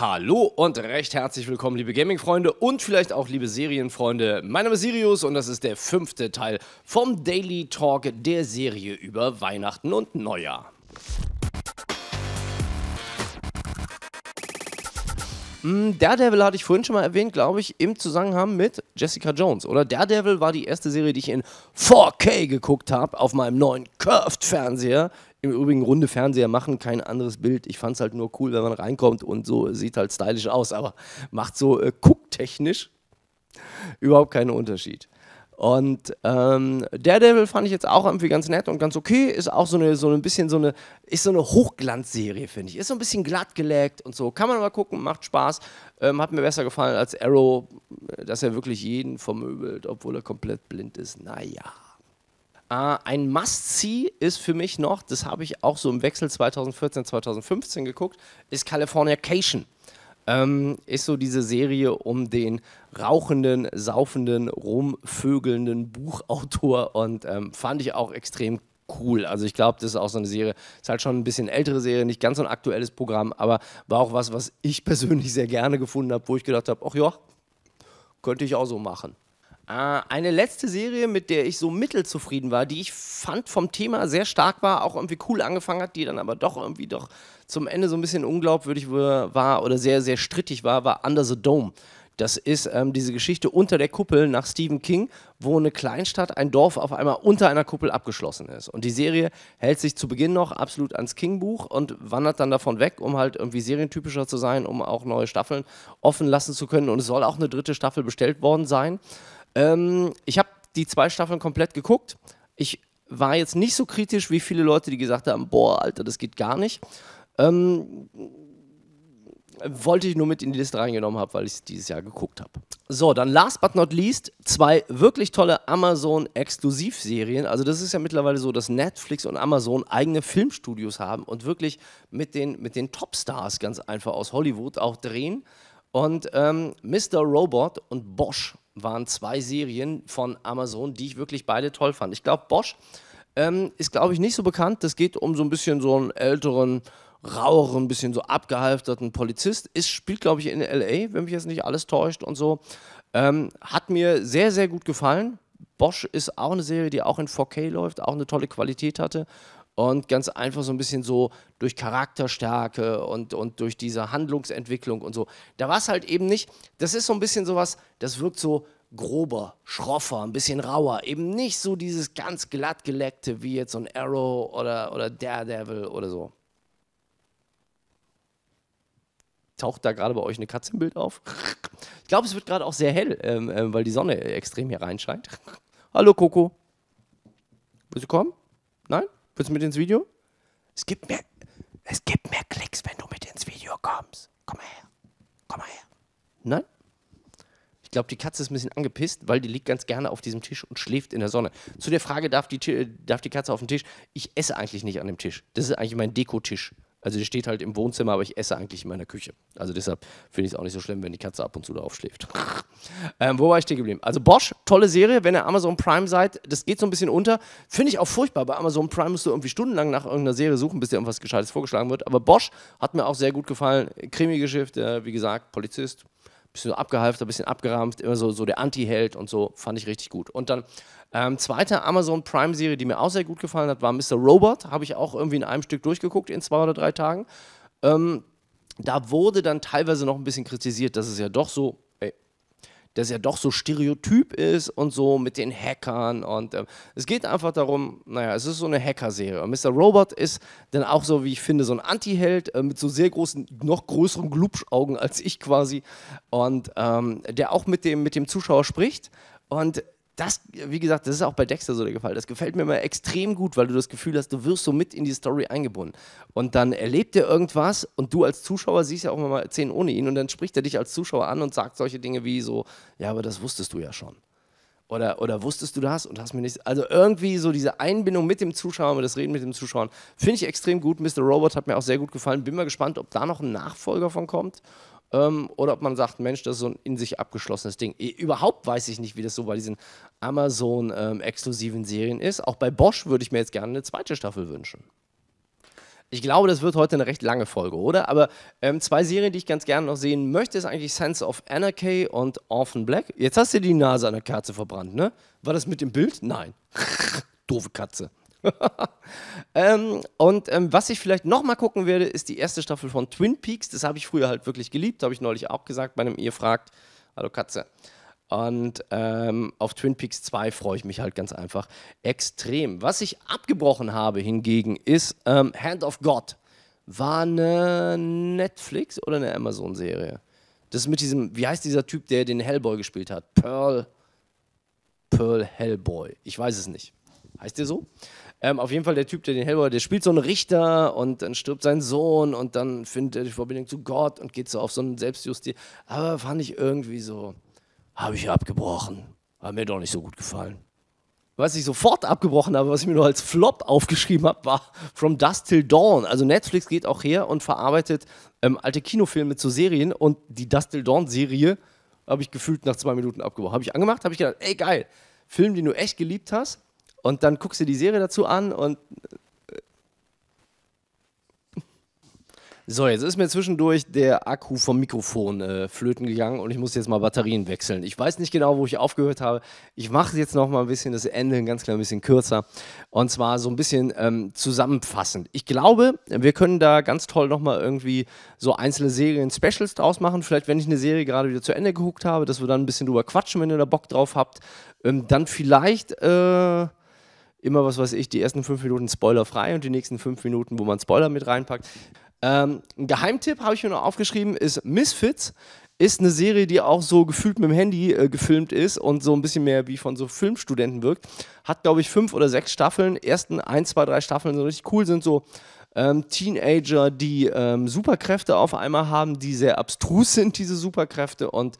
Hallo und recht herzlich willkommen, liebe Gaming-Freunde und vielleicht auch liebe Serienfreunde. Mein Name ist Sirius und das ist der fünfte Teil vom Daily Talk der Serie über Weihnachten und Neujahr. Hm, Daredevil hatte ich vorhin schon mal erwähnt, glaube ich, im Zusammenhang mit Jessica Jones. Oder Daredevil war die erste Serie, die ich in 4K geguckt habe auf meinem neuen Curved-Fernseher im Übrigen runde Fernseher machen kein anderes Bild. Ich fand es halt nur cool, wenn man reinkommt und so sieht halt stylisch aus, aber macht so äh, gucktechnisch überhaupt keinen Unterschied. Und ähm, Daredevil fand ich jetzt auch irgendwie ganz nett und ganz okay. Ist auch so eine, so ein bisschen so eine, ist so eine Hochglanzserie, finde ich. Ist so ein bisschen glatt geleckt und so. Kann man aber gucken, macht Spaß. Ähm, hat mir besser gefallen als Arrow, dass er wirklich jeden vermöbelt, obwohl er komplett blind ist. Naja. Äh, ein Must-See ist für mich noch, das habe ich auch so im Wechsel 2014, 2015 geguckt, ist Californication. Ähm, ist so diese Serie um den rauchenden, saufenden, rumvögelnden Buchautor und ähm, fand ich auch extrem cool. Also ich glaube, das ist auch so eine Serie, ist halt schon ein bisschen ältere Serie, nicht ganz so ein aktuelles Programm, aber war auch was, was ich persönlich sehr gerne gefunden habe, wo ich gedacht habe, ach ja, könnte ich auch so machen. Äh, eine letzte Serie, mit der ich so mittelzufrieden war, die ich fand vom Thema sehr stark war, auch irgendwie cool angefangen hat, die dann aber doch irgendwie doch zum Ende so ein bisschen unglaubwürdig war oder sehr, sehr strittig war, war Under the Dome. Das ist ähm, diese Geschichte unter der Kuppel nach Stephen King, wo eine Kleinstadt, ein Dorf auf einmal unter einer Kuppel abgeschlossen ist. Und die Serie hält sich zu Beginn noch absolut ans King-Buch und wandert dann davon weg, um halt irgendwie serientypischer zu sein, um auch neue Staffeln offen lassen zu können. Und es soll auch eine dritte Staffel bestellt worden sein. Ähm, ich habe die zwei Staffeln komplett geguckt. Ich war jetzt nicht so kritisch wie viele Leute, die gesagt haben, boah, Alter, das geht gar nicht. Ähm, wollte ich nur mit in die Liste reingenommen habe, weil ich es dieses Jahr geguckt habe. So, dann last but not least, zwei wirklich tolle Amazon-Exklusivserien. Also das ist ja mittlerweile so, dass Netflix und Amazon eigene Filmstudios haben und wirklich mit den, mit den Topstars ganz einfach aus Hollywood auch drehen. Und ähm, Mr. Robot und Bosch waren zwei Serien von Amazon, die ich wirklich beide toll fand. Ich glaube, Bosch ähm, ist, glaube ich, nicht so bekannt. Das geht um so ein bisschen so einen älteren, raueren, ein bisschen so abgehalfterten Polizist. Ist, spielt, glaube ich, in L.A., wenn mich jetzt nicht alles täuscht und so. Ähm, hat mir sehr, sehr gut gefallen. Bosch ist auch eine Serie, die auch in 4K läuft, auch eine tolle Qualität hatte und ganz einfach so ein bisschen so durch Charakterstärke und, und durch diese Handlungsentwicklung und so. Da war es halt eben nicht, das ist so ein bisschen sowas, das wirkt so grober, schroffer, ein bisschen rauer. Eben nicht so dieses ganz glattgeleckte wie jetzt so ein Arrow oder, oder Daredevil oder so. Taucht da gerade bei euch eine Katze im Bild auf? Ich glaube, es wird gerade auch sehr hell, ähm, ähm, weil die Sonne extrem hier reinscheint. Hallo Coco. Willst du kommen? Nein? Willst du mit ins Video? Es gibt mehr, es gibt mehr Klicks, wenn du mit ins Video kommst. Komm mal her. Komm mal her. Nein? Ich glaube, die Katze ist ein bisschen angepisst, weil die liegt ganz gerne auf diesem Tisch und schläft in der Sonne. Zu der Frage, darf die, darf die Katze auf den Tisch? Ich esse eigentlich nicht an dem Tisch. Das ist eigentlich mein Dekotisch. Also die steht halt im Wohnzimmer, aber ich esse eigentlich in meiner Küche. Also deshalb finde ich es auch nicht so schlimm, wenn die Katze ab und zu da aufschläft. ähm, wo war ich stehen geblieben? Also Bosch, tolle Serie, wenn ihr Amazon Prime seid, das geht so ein bisschen unter. Finde ich auch furchtbar. Bei Amazon Prime musst du irgendwie stundenlang nach irgendeiner Serie suchen, bis dir irgendwas Gescheites vorgeschlagen wird. Aber Bosch hat mir auch sehr gut gefallen. Krimi-Geschäft, äh, wie gesagt, Polizist bisschen so abgehalfter, bisschen abgerahmt, immer so, so der Anti-Held und so, fand ich richtig gut. Und dann ähm, zweite Amazon Prime-Serie, die mir auch sehr gut gefallen hat, war Mr. Robot. Habe ich auch irgendwie in einem Stück durchgeguckt in zwei oder drei Tagen. Ähm, da wurde dann teilweise noch ein bisschen kritisiert, dass es ja doch so dass ja doch so stereotyp ist und so mit den Hackern. Und äh, es geht einfach darum, naja, es ist so eine Hacker-Serie. Und Mr. Robot ist dann auch so, wie ich finde, so ein Anti-Held äh, mit so sehr großen, noch größeren Glubschaugen als ich quasi. Und ähm, der auch mit dem, mit dem Zuschauer spricht. Und das, wie gesagt, das ist auch bei Dexter so der Fall. Das gefällt mir immer extrem gut, weil du das Gefühl hast, du wirst so mit in die Story eingebunden. Und dann erlebt er irgendwas und du als Zuschauer siehst ja auch mal zehn ohne ihn und dann spricht er dich als Zuschauer an und sagt solche Dinge wie so, ja, aber das wusstest du ja schon. Oder, oder wusstest du das und hast mir nichts. Also irgendwie so diese Einbindung mit dem Zuschauer, mit das Reden mit dem Zuschauer, finde ich extrem gut. Mr. Robot hat mir auch sehr gut gefallen. Bin mal gespannt, ob da noch ein Nachfolger von kommt ähm, oder ob man sagt, Mensch, das ist so ein in sich abgeschlossenes Ding. Überhaupt weiß ich nicht, wie das so bei diesen Amazon-exklusiven ähm, Serien ist. Auch bei Bosch würde ich mir jetzt gerne eine zweite Staffel wünschen. Ich glaube, das wird heute eine recht lange Folge, oder? Aber ähm, zwei Serien, die ich ganz gerne noch sehen möchte, ist eigentlich Sense of Anarchy und Orphan Black. Jetzt hast du die Nase an der Kerze verbrannt, ne? War das mit dem Bild? Nein. Doofe Katze. ähm, und ähm, was ich vielleicht nochmal gucken werde, ist die erste Staffel von Twin Peaks. Das habe ich früher halt wirklich geliebt, habe ich neulich auch gesagt bei einem Ihr fragt. Hallo Katze. Und ähm, auf Twin Peaks 2 freue ich mich halt ganz einfach extrem. Was ich abgebrochen habe hingegen ist ähm, Hand of God. War eine Netflix oder eine Amazon-Serie? Das ist mit diesem, wie heißt dieser Typ, der den Hellboy gespielt hat? Pearl. Pearl Hellboy. Ich weiß es nicht. Heißt der so? Ähm, auf jeden Fall der Typ, der den Hellboy, der spielt so einen Richter und dann stirbt sein Sohn und dann findet er die Verbindung zu Gott und geht so auf so einen Selbstjustiz. Aber fand ich irgendwie so, habe ich abgebrochen. Hat mir doch nicht so gut gefallen. Was ich sofort abgebrochen habe, was ich mir nur als Flop aufgeschrieben habe, war From Dust Till Dawn. Also Netflix geht auch her und verarbeitet ähm, alte Kinofilme zu Serien und die Dust Till Dawn Serie habe ich gefühlt nach zwei Minuten abgebrochen. Habe ich angemacht, habe ich gedacht, ey geil, Film, den du echt geliebt hast, und dann guckst du die Serie dazu an und. So, jetzt ist mir zwischendurch der Akku vom Mikrofon äh, flöten gegangen und ich muss jetzt mal Batterien wechseln. Ich weiß nicht genau, wo ich aufgehört habe. Ich mache jetzt noch mal ein bisschen das Ende ein ganz klein bisschen kürzer und zwar so ein bisschen ähm, zusammenfassend. Ich glaube, wir können da ganz toll noch mal irgendwie so einzelne Serien Specials draus machen. Vielleicht, wenn ich eine Serie gerade wieder zu Ende geguckt habe, dass wir dann ein bisschen drüber quatschen, wenn ihr da Bock drauf habt. Ähm, dann vielleicht äh immer was weiß ich, die ersten fünf Minuten spoilerfrei und die nächsten fünf Minuten, wo man Spoiler mit reinpackt. Ähm, ein Geheimtipp habe ich mir noch aufgeschrieben, ist Misfits. Ist eine Serie, die auch so gefühlt mit dem Handy äh, gefilmt ist und so ein bisschen mehr wie von so Filmstudenten wirkt. Hat, glaube ich, fünf oder sechs Staffeln. Ersten ein, zwei, drei Staffeln sind richtig cool, sind so ähm, Teenager, die ähm, Superkräfte auf einmal haben, die sehr abstrus sind, diese Superkräfte und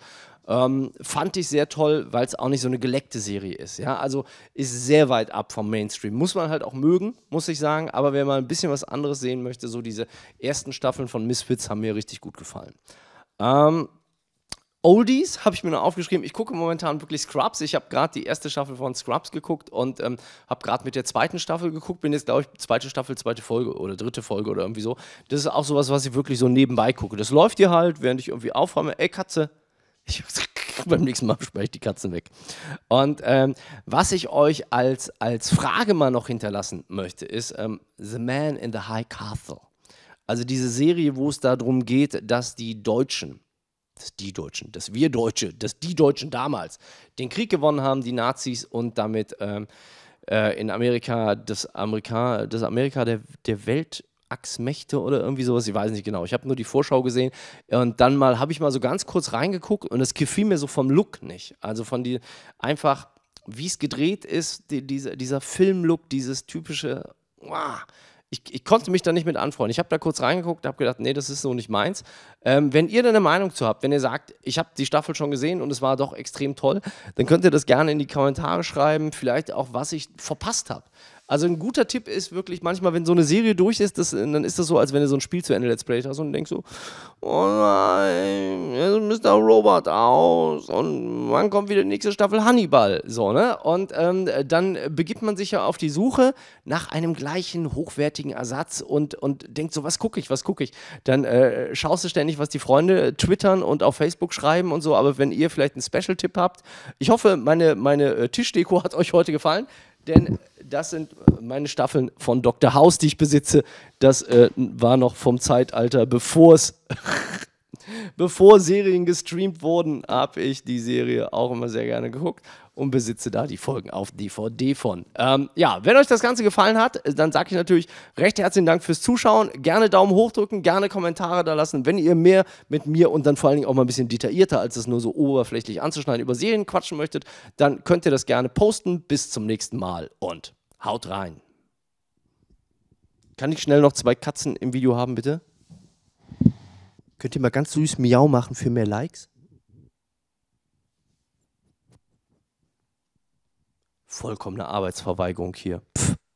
ähm, fand ich sehr toll, weil es auch nicht so eine geleckte Serie ist. Ja? Also ist sehr weit ab vom Mainstream. Muss man halt auch mögen, muss ich sagen. Aber wer mal ein bisschen was anderes sehen möchte, so diese ersten Staffeln von Misfits haben mir richtig gut gefallen. Ähm, Oldies habe ich mir noch aufgeschrieben. Ich gucke momentan wirklich Scrubs. Ich habe gerade die erste Staffel von Scrubs geguckt und ähm, habe gerade mit der zweiten Staffel geguckt. Bin jetzt, glaube ich, zweite Staffel, zweite Folge oder dritte Folge oder irgendwie so. Das ist auch sowas, was ich wirklich so nebenbei gucke. Das läuft dir halt, während ich irgendwie aufräume. Ey, Katze, ich, beim nächsten Mal spreche ich die Katzen weg. Und ähm, was ich euch als, als Frage mal noch hinterlassen möchte, ist ähm, The Man in the High Castle. Also diese Serie, wo es darum geht, dass die Deutschen, dass die Deutschen, dass wir Deutsche, dass die Deutschen damals den Krieg gewonnen haben, die Nazis und damit ähm, äh, in Amerika das Amerika, das Amerika der, der Welt Achsmächte oder irgendwie sowas, ich weiß nicht genau. Ich habe nur die Vorschau gesehen und dann mal habe ich mal so ganz kurz reingeguckt und es gefiel mir so vom Look nicht. Also von die einfach, wie es gedreht ist, die, diese, dieser Filmlook, dieses typische, wow, ich, ich, konnte mich da nicht mit anfreunden. Ich habe da kurz reingeguckt, habe gedacht, nee, das ist so nicht meins. Ähm, wenn ihr da eine Meinung zu habt, wenn ihr sagt, ich habe die Staffel schon gesehen und es war doch extrem toll, dann könnt ihr das gerne in die Kommentare schreiben, vielleicht auch, was ich verpasst habe. Also ein guter Tipp ist wirklich manchmal, wenn so eine Serie durch ist, das, dann ist das so, als wenn du so ein Spiel zu Ende Let's Play hast und denkst so, oh nein, jetzt also Mr. Robot aus und wann kommt wieder die nächste Staffel Hannibal? So, ne? Und ähm, dann begibt man sich ja auf die Suche nach einem gleichen hochwertigen Ersatz und, und denkt so, was gucke ich, was gucke ich? Dann äh, schaust du ständig, was die Freunde twittern und auf Facebook schreiben und so, aber wenn ihr vielleicht einen Special-Tipp habt, ich hoffe, meine, meine äh, Tischdeko hat euch heute gefallen denn das sind äh, meine Staffeln von Dr. House, die ich besitze. Das äh, war noch vom Zeitalter, bevor es. bevor Serien gestreamt wurden, habe ich die Serie auch immer sehr gerne geguckt und besitze da die Folgen auf DVD von. Ähm, ja, wenn euch das Ganze gefallen hat, dann sage ich natürlich recht herzlichen Dank fürs Zuschauen. Gerne Daumen hoch drücken, gerne Kommentare da lassen, wenn ihr mehr mit mir und dann vor allen Dingen auch mal ein bisschen detaillierter, als es nur so oberflächlich anzuschneiden, über Serien quatschen möchtet, dann könnt ihr das gerne posten. Bis zum nächsten Mal und Haut rein. Kann ich schnell noch zwei Katzen im Video haben, bitte? Könnt ihr mal ganz süß Miau machen für mehr Likes? Vollkommene Arbeitsverweigerung hier. Pff.